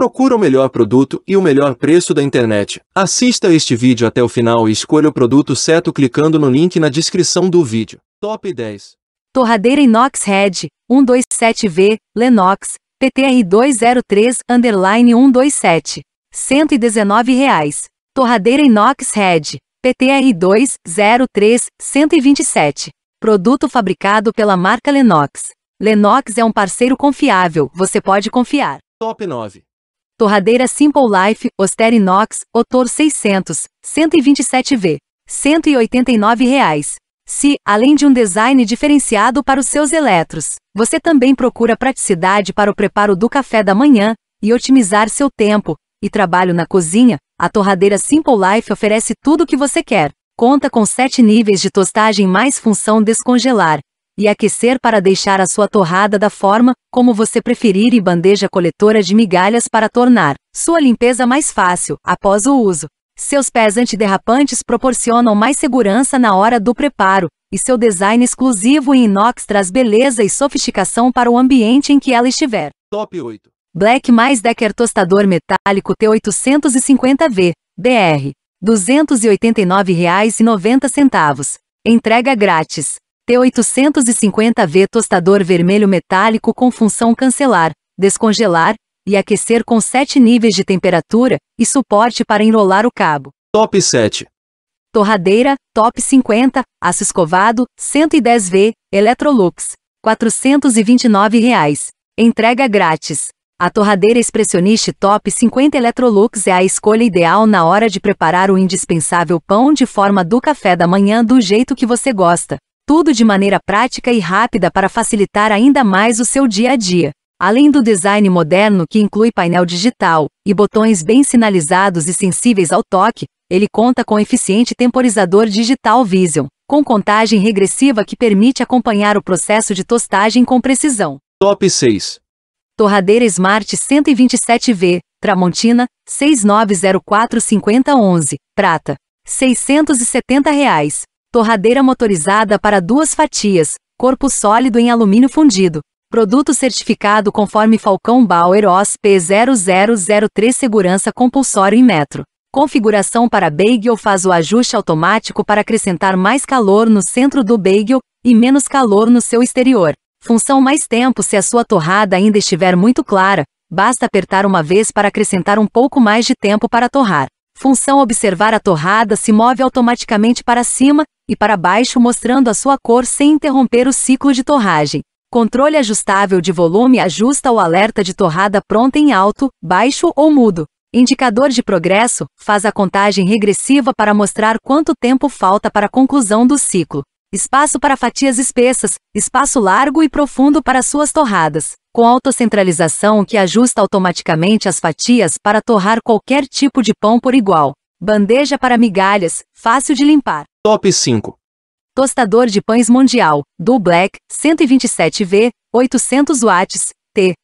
Procura o melhor produto e o melhor preço da internet. Assista este vídeo até o final e escolha o produto certo clicando no link na descrição do vídeo. Top 10 Torradeira Inox Red 127V Lenox PTR203 underline 127 119 reais. Torradeira Inox Red PTR203 127 Produto fabricado pela marca Lenox. Lenox é um parceiro confiável, você pode confiar. Top 9 torradeira Simple Life, Oster Inox, Otor 600, 127V, R$ 189,00. Se, além de um design diferenciado para os seus eletros, você também procura praticidade para o preparo do café da manhã e otimizar seu tempo e trabalho na cozinha, a torradeira Simple Life oferece tudo o que você quer. Conta com 7 níveis de tostagem mais função descongelar, e aquecer para deixar a sua torrada da forma como você preferir e bandeja coletora de migalhas para tornar sua limpeza mais fácil após o uso. Seus pés antiderrapantes proporcionam mais segurança na hora do preparo, e seu design exclusivo em inox traz beleza e sofisticação para o ambiente em que ela estiver. Top 8. Black mais Decker Tostador Metálico T850V, BR, R$ 289,90. Entrega grátis. T850V tostador vermelho metálico com função cancelar, descongelar e aquecer com 7 níveis de temperatura e suporte para enrolar o cabo. Top 7. Torradeira, Top 50, aço escovado, 110V, Electrolux, R$ 429. Reais. Entrega grátis. A torradeira Expressionist Top 50 Electrolux é a escolha ideal na hora de preparar o indispensável pão de forma do café da manhã do jeito que você gosta tudo de maneira prática e rápida para facilitar ainda mais o seu dia a dia. Além do design moderno que inclui painel digital e botões bem sinalizados e sensíveis ao toque, ele conta com eficiente temporizador digital Vision, com contagem regressiva que permite acompanhar o processo de tostagem com precisão. Top 6. Torradeira Smart 127V, Tramontina, 69045011, prata, R$ 670. Reais. Torradeira motorizada para duas fatias, corpo sólido em alumínio fundido. Produto certificado conforme Falcão Bauer OS P0003 Segurança compulsório em metro. Configuração para bagel faz o ajuste automático para acrescentar mais calor no centro do bagel e menos calor no seu exterior. Função mais tempo se a sua torrada ainda estiver muito clara, basta apertar uma vez para acrescentar um pouco mais de tempo para torrar função observar a torrada se move automaticamente para cima e para baixo mostrando a sua cor sem interromper o ciclo de torragem. Controle ajustável de volume ajusta o alerta de torrada pronta em alto, baixo ou mudo. Indicador de progresso faz a contagem regressiva para mostrar quanto tempo falta para a conclusão do ciclo. Espaço para fatias espessas, espaço largo e profundo para suas torradas, com autocentralização que ajusta automaticamente as fatias para torrar qualquer tipo de pão por igual. Bandeja para migalhas, fácil de limpar. Top 5. Tostador de pães mundial, do Black, 127V, 800 watts, T,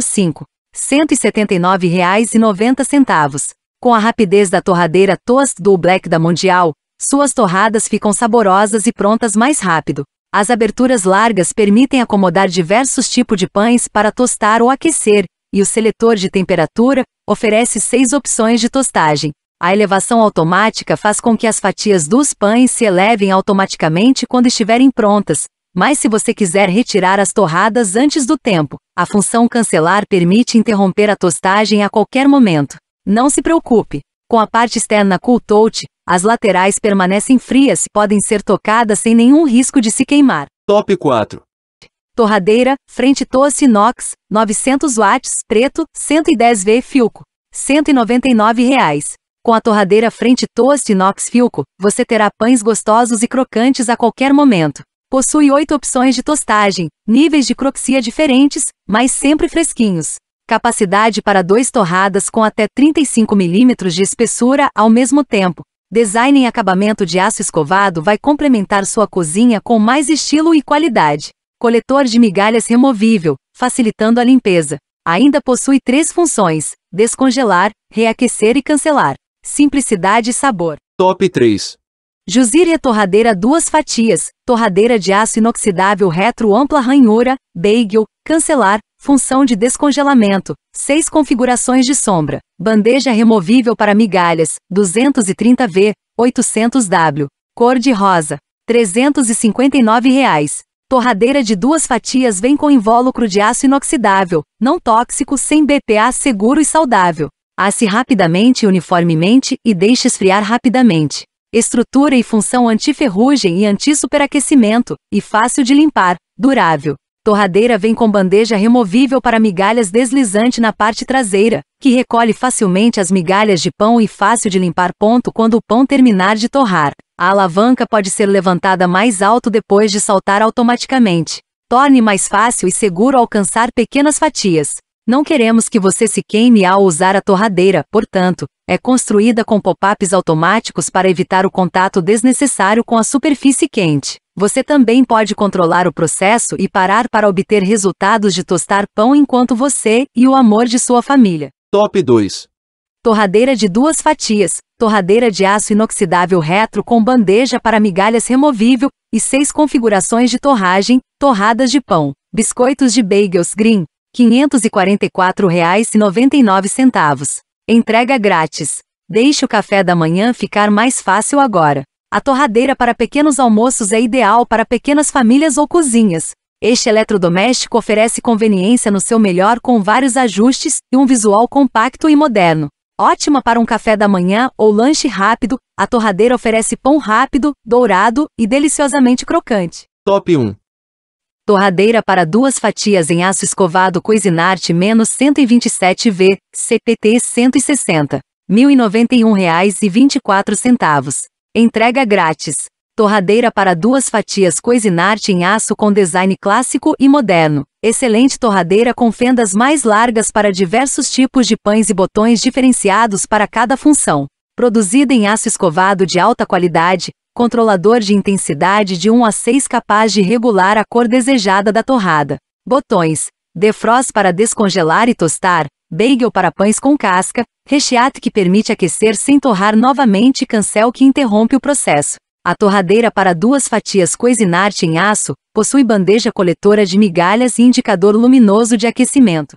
05, R$ 179,90. Com a rapidez da torradeira Toast do Black da Mundial, suas torradas ficam saborosas e prontas mais rápido. As aberturas largas permitem acomodar diversos tipos de pães para tostar ou aquecer, e o seletor de temperatura oferece seis opções de tostagem. A elevação automática faz com que as fatias dos pães se elevem automaticamente quando estiverem prontas, mas se você quiser retirar as torradas antes do tempo, a função cancelar permite interromper a tostagem a qualquer momento. Não se preocupe, com a parte externa cool-touch, as laterais permanecem frias e podem ser tocadas sem nenhum risco de se queimar. Top 4. Torradeira, frente tosse inox, 900 watts, preto, 110V Filco, R$ 199. Reais. Com a torradeira frente toast inox Filco, você terá pães gostosos e crocantes a qualquer momento. Possui oito opções de tostagem, níveis de croxia diferentes, mas sempre fresquinhos capacidade para dois torradas com até 35 mm de espessura ao mesmo tempo. Design em acabamento de aço escovado vai complementar sua cozinha com mais estilo e qualidade. Coletor de migalhas removível, facilitando a limpeza. Ainda possui três funções: descongelar, reaquecer e cancelar. Simplicidade e sabor. Top 3. Jusíria torradeira duas fatias, torradeira de aço inoxidável retro ampla ranhura, bagel, cancelar, função de descongelamento, 6 configurações de sombra, bandeja removível para migalhas, 230V, 800W, cor de rosa, R$ 359. Reais. Torradeira de duas fatias vem com invólucro de aço inoxidável, não tóxico, sem BPA seguro e saudável. Asse rapidamente e uniformemente e deixe esfriar rapidamente. Estrutura e função antiferrugem e anti-superaquecimento, e fácil de limpar, durável. Torradeira vem com bandeja removível para migalhas deslizante na parte traseira, que recolhe facilmente as migalhas de pão e fácil de limpar ponto quando o pão terminar de torrar. A alavanca pode ser levantada mais alto depois de saltar automaticamente. Torne mais fácil e seguro alcançar pequenas fatias. Não queremos que você se queime ao usar a torradeira, portanto, é construída com pop-ups automáticos para evitar o contato desnecessário com a superfície quente. Você também pode controlar o processo e parar para obter resultados de tostar pão enquanto você e o amor de sua família. Top 2 Torradeira de duas fatias, torradeira de aço inoxidável retro com bandeja para migalhas removível e seis configurações de torragem, torradas de pão, biscoitos de bagels green, R$ 544,99. Entrega grátis. Deixe o café da manhã ficar mais fácil agora. A torradeira para pequenos almoços é ideal para pequenas famílias ou cozinhas. Este eletrodoméstico oferece conveniência no seu melhor com vários ajustes e um visual compacto e moderno. Ótima para um café da manhã ou lanche rápido, a torradeira oferece pão rápido, dourado e deliciosamente crocante. Top 1 torradeira para duas fatias em aço escovado Cuisinarte menos 127 V, CPT 160, R$ 1.091,24. Entrega grátis. Torradeira para duas fatias Cuisinarte em aço com design clássico e moderno. Excelente torradeira com fendas mais largas para diversos tipos de pães e botões diferenciados para cada função. Produzida em aço escovado de alta qualidade, Controlador de intensidade de 1 a 6 capaz de regular a cor desejada da torrada. Botões: defrost para descongelar e tostar, bagel para pães com casca, recheado que permite aquecer sem torrar novamente e cancel que interrompe o processo. A torradeira para duas fatias coisinarte em aço possui bandeja coletora de migalhas e indicador luminoso de aquecimento.